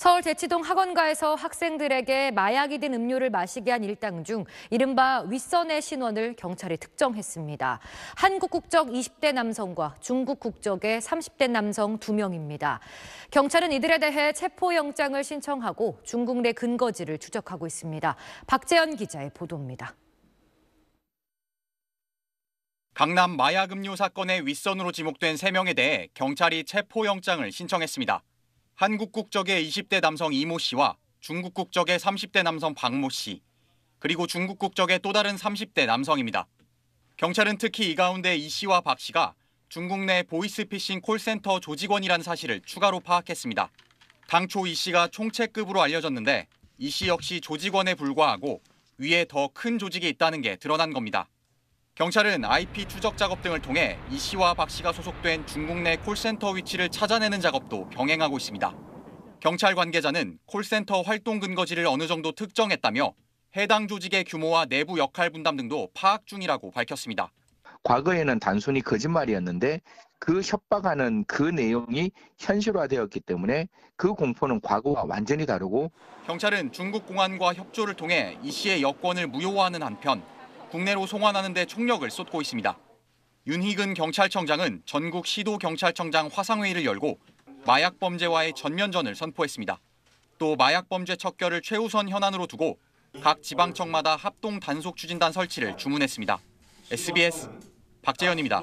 서울 제치동 학원가에서 학생들에게 마약이 든 음료를 마시게 한 일당 중 이른바 윗선의 신원을 경찰이 특정했습니다. 한국 국적 20대 남성과 중국 국적의 30대 남성 2명입니다. 경찰은 이들에 대해 체포영장을 신청하고 중국 내 근거지를 추적하고 있습니다. 박재현 기자의 보도입니다. 강남 마약 음료 사건의 윗선으로 지목된 3명에 대해 경찰이 체포영장을 신청했습니다. 한국 국적의 20대 남성 이모 씨와 중국 국적의 30대 남성 박모 씨, 그리고 중국 국적의 또 다른 30대 남성입니다. 경찰은 특히 이 가운데 이 씨와 박 씨가 중국 내 보이스피싱 콜센터 조직원이란 사실을 추가로 파악했습니다. 당초 이 씨가 총책급으로 알려졌는데 이 씨 역시 조직원에 불과하고 위에 더 큰 조직이 있다는 게 드러난 겁니다. 경찰은 IP 추적 작업 등을 통해 이 씨와 박 씨가 소속된 중국 내 콜센터 위치를 찾아내는 작업도 병행하고 있습니다. 경찰 관계자는 콜센터 활동 근거지를 어느 정도 특정했다며 해당 조직의 규모와 내부 역할 분담 등도 파악 중이라고 밝혔습니다. 과거에는 단순히 거짓말이었는데 그 협박하는 그 내용이 현실화되었기 때문에 그 공포는 과거와 완전히 다르고 경찰은 중국 공안과 협조를 통해 이 씨의 여권을 무효화하는 한편 국내로 송환하는 데 총력을 쏟고 있습니다. 윤희근 경찰청장은 전국 시도 경찰청장 화상회의를 열고 마약 범죄와의 전면전을 선포했습니다. 또 마약 범죄 척결을 최우선 현안으로 두고 각 지방청마다 합동 단속 추진단 설치를 주문했습니다. SBS 박재현입니다.